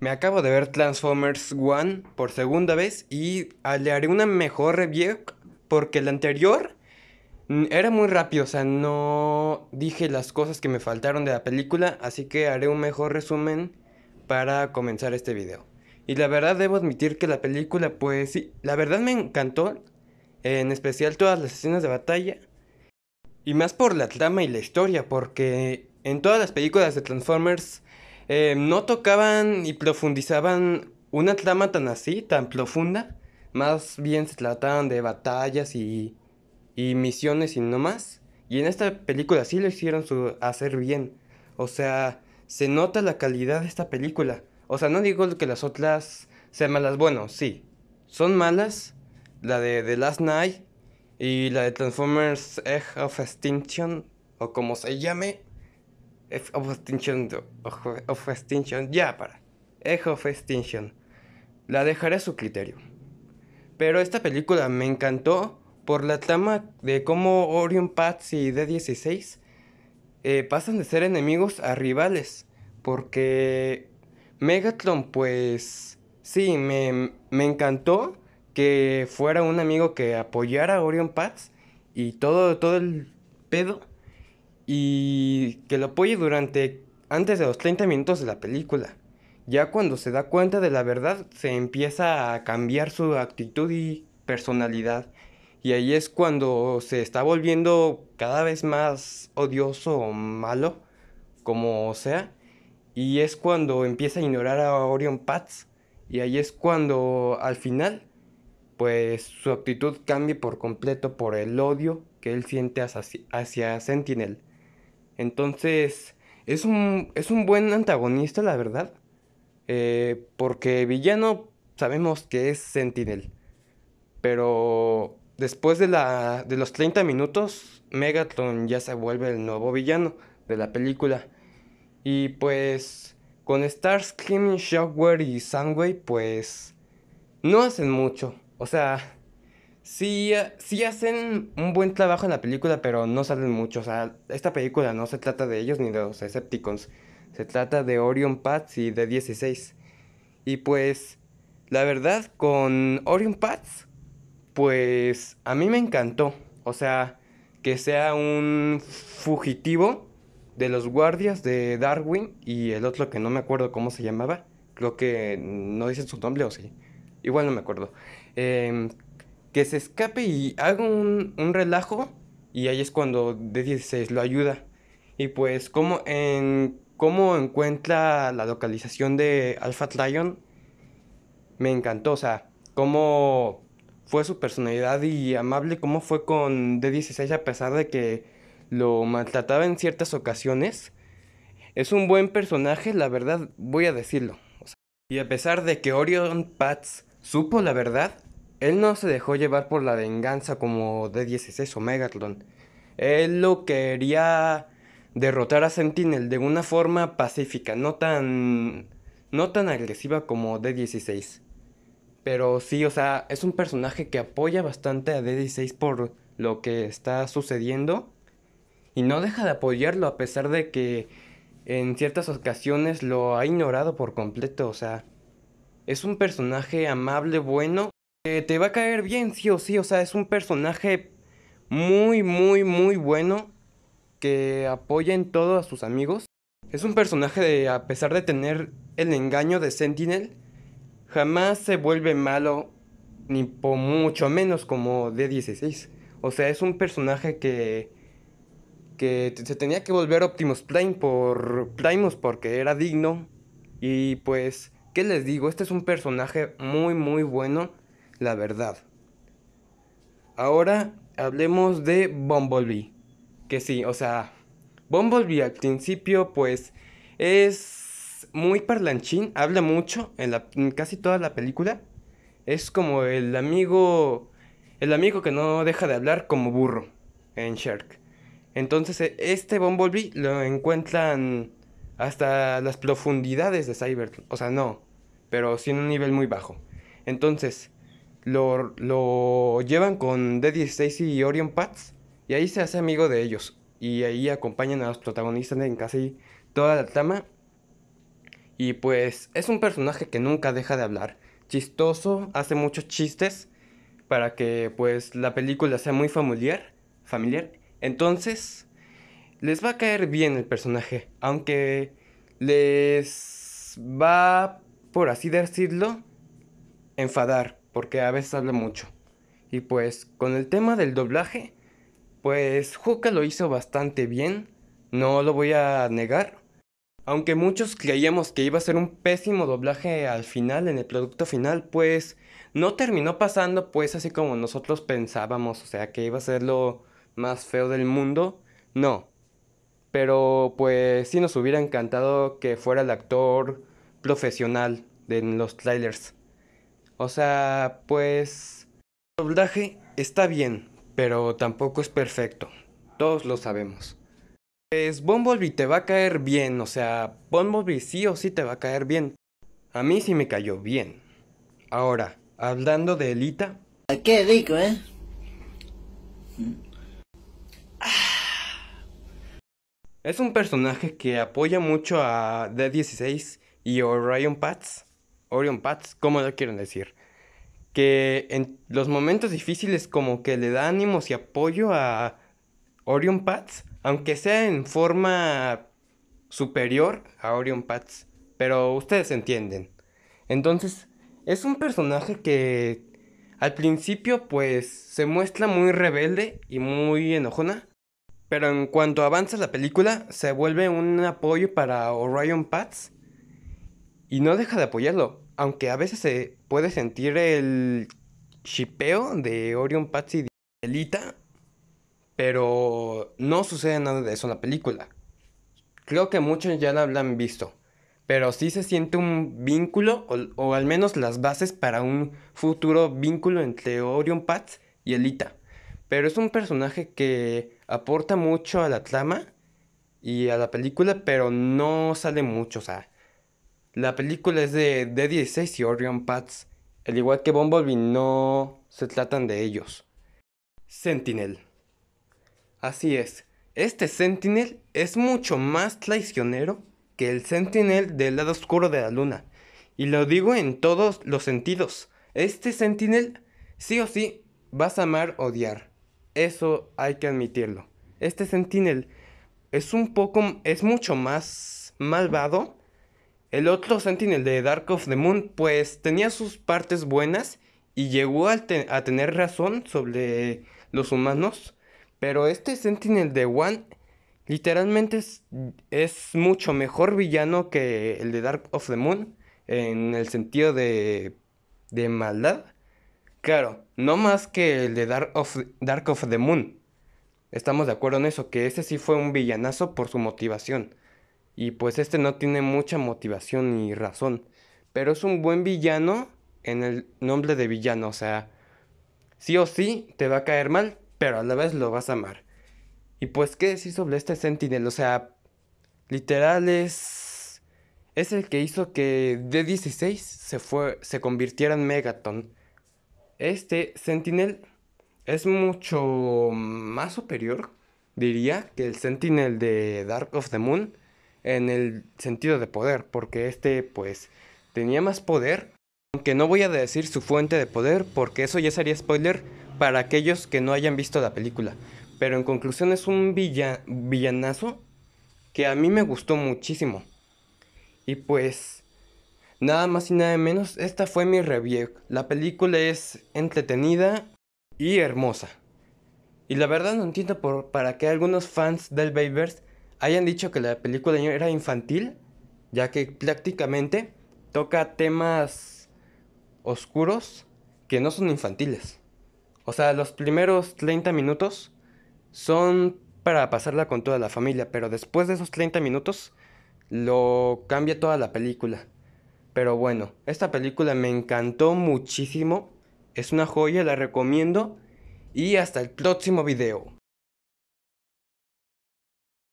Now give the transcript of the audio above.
Me acabo de ver Transformers 1 por segunda vez y le haré una mejor review porque la anterior mm, era muy rápido, o sea, no dije las cosas que me faltaron de la película, así que haré un mejor resumen para comenzar este video. Y la verdad debo admitir que la película, pues sí, la verdad me encantó, en especial todas las escenas de batalla, y más por la trama y la historia, porque en todas las películas de Transformers eh, no tocaban y profundizaban una trama tan así, tan profunda. Más bien se trataban de batallas y, misiones y no más. Y en esta película sí lo hicieron su hacer bien. O sea, se nota la calidad de esta película. O sea, no digo que las otras sean malas. Bueno, sí. Son malas. La de The Last Night y la de Transformers Egg of Extinction, o como se llame of Extinction, ya para. Echo of Extinction. La dejaré a su criterio. Pero esta película me encantó por la trama de cómo Orion Pats y D16 eh, pasan de ser enemigos a rivales. Porque Megatron, pues sí, me, encantó que fuera un amigo que apoyara a Orion Pats y todo, todo el pedo y que lo apoye durante antes de los 30 minutos de la película. Ya cuando se da cuenta de la verdad, se empieza a cambiar su actitud y personalidad. Y ahí es cuando se está volviendo cada vez más odioso o malo, como sea. Y es cuando empieza a ignorar a Orion Pats. Y ahí es cuando al final, pues su actitud cambia por completo por el odio que él siente hacia, hacia Sentinel. Entonces, es un, es un buen antagonista, la verdad. Eh, porque villano sabemos que es Sentinel. Pero después de, la, de los 30 minutos, Megatron ya se vuelve el nuevo villano de la película. Y pues con Starscream, Shockwave y Sunway, pues no hacen mucho. O sea, Sí, eh, sí hacen un buen trabajo en la película, pero no salen mucho. O sea, esta película no se trata de ellos ni de los Decepticons. Se trata de Orion Pats y de 16. Y pues, la verdad, con Orion Pats, pues a mí me encantó. O sea, que sea un fugitivo de los guardias de Darwin y el otro que no me acuerdo cómo se llamaba. Creo que no dicen su nombre o sí. Igual no me acuerdo. Eh, que se escape y haga un, relajo. Y ahí es cuando D16 lo ayuda. Y pues, ¿cómo, en, cómo encuentra la localización de Alpha Lion? Me encantó, o sea, cómo fue su personalidad y amable, cómo fue con D16 a pesar de que lo maltrataba en ciertas ocasiones. Es un buen personaje, la verdad, voy a decirlo. y a pesar de que Orion Pats supo la verdad, él no se dejó llevar por la venganza como D16 o Megatron. Él lo quería derrotar a Sentinel de una forma pacífica, no tan no tan agresiva como D16. Pero sí, o sea, es un personaje que apoya bastante a D16 por lo que está sucediendo y no deja de apoyarlo a pesar de que en ciertas ocasiones lo ha ignorado por completo, o sea, es un personaje amable, bueno eh, te va a caer bien, sí o sí. O sea, es un personaje muy, muy, muy bueno que apoya en todo a sus amigos. Es un personaje de, a pesar de tener el engaño de Sentinel, jamás se vuelve malo, ni por mucho menos como D16. O sea, es un personaje que, que se tenía que volver Optimus Prime por Primus porque era digno. Y pues, ¿qué les digo? Este es un personaje muy, muy bueno la verdad. Ahora hablemos de Bumblebee. Que sí, o sea, Bumblebee al principio pues es muy parlanchín, habla mucho en, la, casi toda la película. Es como el amigo, el amigo que no deja de hablar como burro en Shark. Entonces e, este Bumblebee lo encuentran hasta las profundidades de Cybertron. O sea, no, pero sí en un nivel muy bajo. Entonces, lo, llevan con Daddy Stacy y Orion Pats y ahí se hace amigo de ellos. Y ahí acompañan a los protagonistas en casi toda la trama. Y pues es un personaje que nunca deja de hablar. Chistoso, hace muchos chistes para que pues la película sea muy familiar. familiar. Entonces, les va a caer bien el personaje. Aunque les va, por así decirlo, enfadar porque a veces habla mucho. Y pues con el tema del doblaje, pues Juca lo hizo bastante bien, no lo voy a negar. Aunque muchos creíamos que iba a ser un pésimo doblaje al final, en el producto final, pues no terminó pasando pues así como nosotros pensábamos, o sea que iba a ser lo más feo del mundo, no. Pero pues sí nos hubiera encantado que fuera el actor profesional de los trailers. O sea, pues... El doblaje está bien, pero tampoco es perfecto. Todos lo sabemos. Pues Bumblebee te va a caer bien, o sea, Bumblebee sí o sí te va a caer bien. A mí sí me cayó bien. Ahora, hablando de Elita... Qué rico, ¿eh? Es un personaje que apoya mucho a D16 y Orion Pats. Orion Pats, como lo quieren decir, que en los momentos difíciles como que le da ánimos y apoyo a Orion Pats, aunque sea en forma superior a Orion Pats, pero ustedes entienden. Entonces, es un personaje que al principio pues se muestra muy rebelde y muy enojona, pero en cuanto avanza la película se vuelve un apoyo para Orion Pats y no deja de apoyarlo, aunque a veces se puede sentir el chipeo de Orion Pats y Elita, pero no sucede nada de eso en la película. Creo que muchos ya la han visto, pero sí se siente un vínculo, o, al menos las bases para un futuro vínculo entre Orion Pats y Elita. Pero es un personaje que aporta mucho a la trama y a la película, pero no sale mucho, o sea, la película es de D16 y Orion Pats. Al igual que Bumblebee, no se tratan de ellos. Sentinel. Así es, este Sentinel es mucho más traicionero que el Sentinel del lado oscuro de la luna. Y lo digo en todos los sentidos. Este Sentinel, sí o sí, vas a amar odiar. Eso hay que admitirlo. Este Sentinel es un poco, es mucho más malvado el otro Sentinel de Dark of the Moon pues tenía sus partes buenas y llegó a, tener razón sobre los humanos, pero este Sentinel de One literalmente es, mucho mejor villano que el de Dark of the Moon en el sentido de, de maldad. Claro, no más que el de Dark of, Dark of the Moon. Estamos de acuerdo en eso, que ese sí fue un villanazo por su motivación. Y pues este no tiene mucha motivación ni razón. Pero es un buen villano en el nombre de villano. O sea, sí o sí te va a caer mal, pero a la vez lo vas a amar. Y pues, ¿qué decir sobre este Sentinel? O sea, literal es... Es el que hizo que D16 se, fue, se convirtiera en Megaton. Este Sentinel es mucho más superior, diría, que el Sentinel de Dark of the Moon en el sentido de poder, porque este pues tenía más poder, aunque no voy a decir su fuente de poder, porque eso ya sería spoiler para aquellos que no hayan visto la película. Pero en conclusión es un villanazo que a mí me gustó muchísimo. Y pues, nada más y nada menos, esta fue mi review. La película es entretenida y hermosa. Y la verdad no entiendo por, para qué algunos fans del Bayverse hayan dicho que la película era infantil, ya que prácticamente toca temas oscuros que no son infantiles. O sea, los primeros 30 minutos son para pasarla con toda la familia, pero después de esos 30 minutos lo cambia toda la película. Pero bueno, esta película me encantó muchísimo, es una joya, la recomiendo y hasta el próximo video.